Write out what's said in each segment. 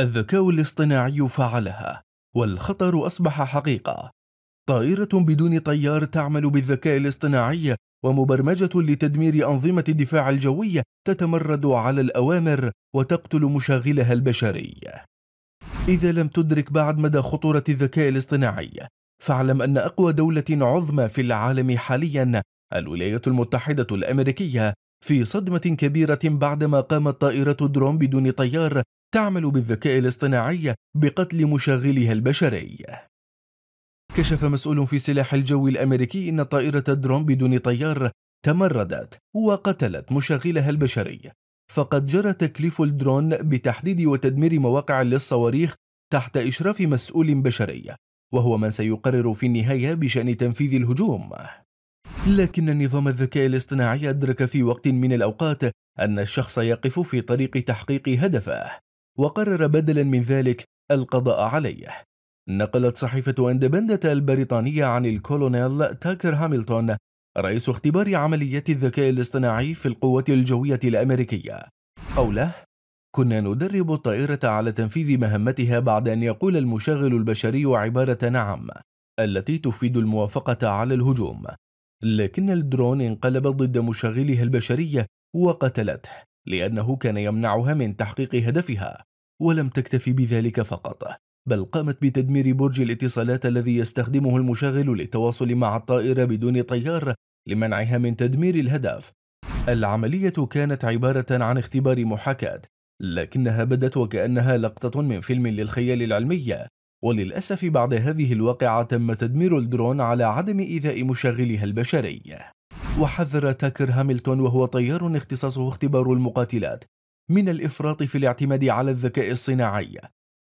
الذكاء الاصطناعي فعلها والخطر أصبح حقيقة طائرة بدون طيار تعمل بالذكاء الاصطناعي ومبرمجة لتدمير أنظمة الدفاع الجوي تتمرد على الأوامر وتقتل مشاغلها البشري إذا لم تدرك بعد مدى خطورة الذكاء الاصطناعي فاعلم أن أقوى دولة عظمى في العالم حاليا الولايات المتحدة الأمريكية في صدمة كبيرة بعدما قامت طائرة درون بدون طيار تعمل بالذكاء الاصطناعي بقتل مشغلها البشري كشف مسؤول في سلاح الجو الأمريكي أن طائرة درون بدون طيار تمردت وقتلت مشغلها البشري فقد جرى تكليف الدرون بتحديد وتدمير مواقع للصواريخ تحت إشراف مسؤول بشري وهو من سيقرر في النهاية بشأن تنفيذ الهجوم لكن نظام الذكاء الاصطناعي أدرك في وقت من الأوقات أن الشخص يقف في طريق تحقيق هدفه وقرر بدلا من ذلك القضاء عليه نقلت صحيفة اندبندت البريطانية عن الكولونيل تاكر هاملتون رئيس اختبار عمليات الذكاء الاصطناعي في القوة الجوية الأمريكية قوله كنا ندرب الطائرة على تنفيذ مهمتها بعد أن يقول المشغل البشري عبارة نعم التي تفيد الموافقة على الهجوم لكن الدرون انقلب ضد مشغلها البشري وقتلته لأنه كان يمنعها من تحقيق هدفها ولم تكتفي بذلك فقط بل قامت بتدمير برج الاتصالات الذي يستخدمه المشغل للتواصل مع الطائرة بدون طيار لمنعها من تدمير الهدف العملية كانت عبارة عن اختبار محاكاة لكنها بدت وكأنها لقطة من فيلم للخيال العلمي وللأسف بعد هذه الواقعة تم تدمير الدرون على عدم إيذاء مشغلها البشري وحذر تاكر هاملتون وهو طيار اختصاصه اختبار المقاتلات من الإفراط في الاعتماد على الذكاء الصناعي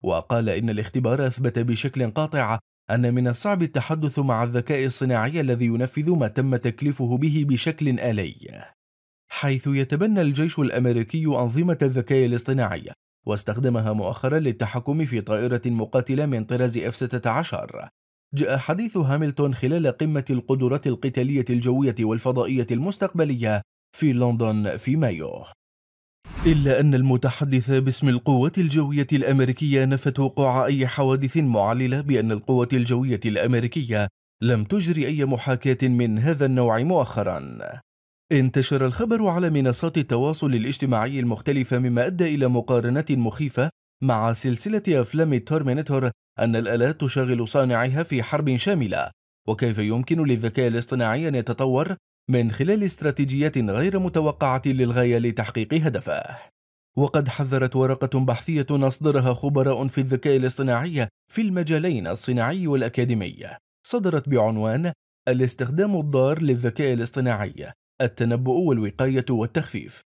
وقال إن الاختبار أثبت بشكل قاطع أن من الصعب التحدث مع الذكاء الصناعي الذي ينفذ ما تم تكليفه به بشكل آلي حيث يتبنى الجيش الأمريكي أنظمة الذكاء الاصطناعي واستخدمها مؤخرا للتحكم في طائرة مقاتلة من طراز F-16 جاء حديث هاملتون خلال قمة القدرات القتالية الجوية والفضائية المستقبلية في لندن في مايو إلا أن المتحدث باسم القوات الجوية الأمريكية نفت وقوع أي حوادث معللة بأن القوات الجوية الأمريكية لم تجري أي محاكاة من هذا النوع مؤخرا انتشر الخبر على منصات التواصل الاجتماعي المختلفة مما أدى إلى مقارنة مخيفة مع سلسلة أفلام تورمينيتور أن الآلات تشغل صانعها في حرب شاملة وكيف يمكن للذكاء الاصطناعي أن يتطور من خلال استراتيجيات غير متوقعة للغاية لتحقيق هدفه وقد حذرت ورقة بحثية أصدرها خبراء في الذكاء الاصطناعي في المجالين الصناعي والأكاديمي صدرت بعنوان الاستخدام الضار للذكاء الاصطناعي التنبؤ والوقاية والتخفيف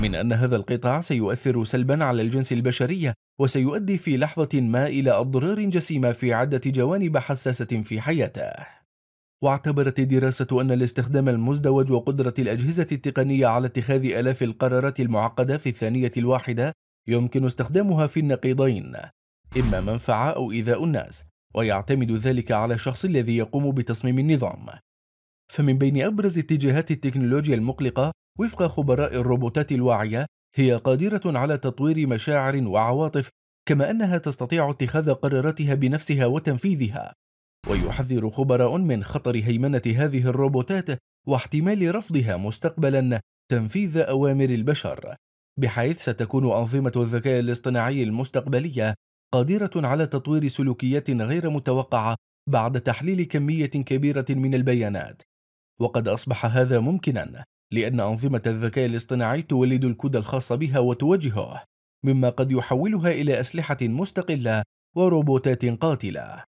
من أن هذا القطاع سيؤثر سلبا على الجنس البشري وسيؤدي في لحظة ما إلى أضرار جسيمة في عدة جوانب حساسة في حياته واعتبرت الدراسة أن الاستخدام المزدوج وقدرة الأجهزة التقنية على اتخاذ آلاف القرارات المعقدة في الثانية الواحدة يمكن استخدامها في النقيضين إما منفعة أو إيذاء الناس ويعتمد ذلك على الشخص الذي يقوم بتصميم النظام فمن بين أبرز اتجاهات التكنولوجيا المقلقة وفق خبراء الروبوتات الواعية هي قادرة على تطوير مشاعر وعواطف كما أنها تستطيع اتخاذ قراراتها بنفسها وتنفيذها ويحذر خبراء من خطر هيمنة هذه الروبوتات واحتمال رفضها مستقبلا تنفيذ أوامر البشر بحيث ستكون أنظمة الذكاء الاصطناعي المستقبلية قادرة على تطوير سلوكيات غير متوقعة بعد تحليل كمية كبيرة من البيانات وقد أصبح هذا ممكنا لأن أنظمة الذكاء الاصطناعي تولد الكود الخاص بها وتوجهه مما قد يحولها إلى أسلحة مستقلة وروبوتات قاتلة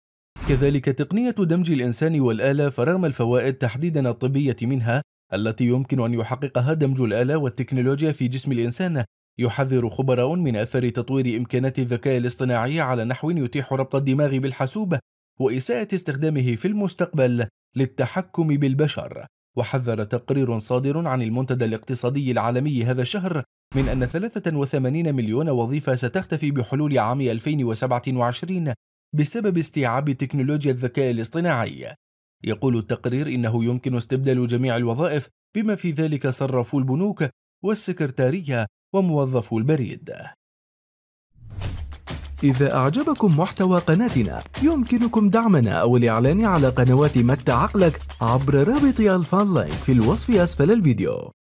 كذلك تقنية دمج الإنسان والآلة فرغم الفوائد تحديدا الطبية منها التي يمكن أن يحققها دمج الآلة والتكنولوجيا في جسم الإنسان يحذر خبراء من أثر تطوير إمكانات الذكاء الاصطناعي على نحو يتيح ربط الدماغ بالحاسوب وإساءة استخدامه في المستقبل للتحكم بالبشر وحذر تقرير صادر عن المنتدى الاقتصادي العالمي هذا الشهر من أن 83 مليون وظيفة ستختفي بحلول عام 2027 بسبب استيعاب تكنولوجيا الذكاء الاصطناعي يقول التقرير إنه يمكن استبدال جميع الوظائف بما في ذلك صرفو البنوك والسكرتارية وموظفو البريد إذا أعجبكم محتوى قناتنا يمكنكم دعمنا أو الإعلان على قنوات متى عقلك عبر رابط الفان لايك في الوصف أسفل الفيديو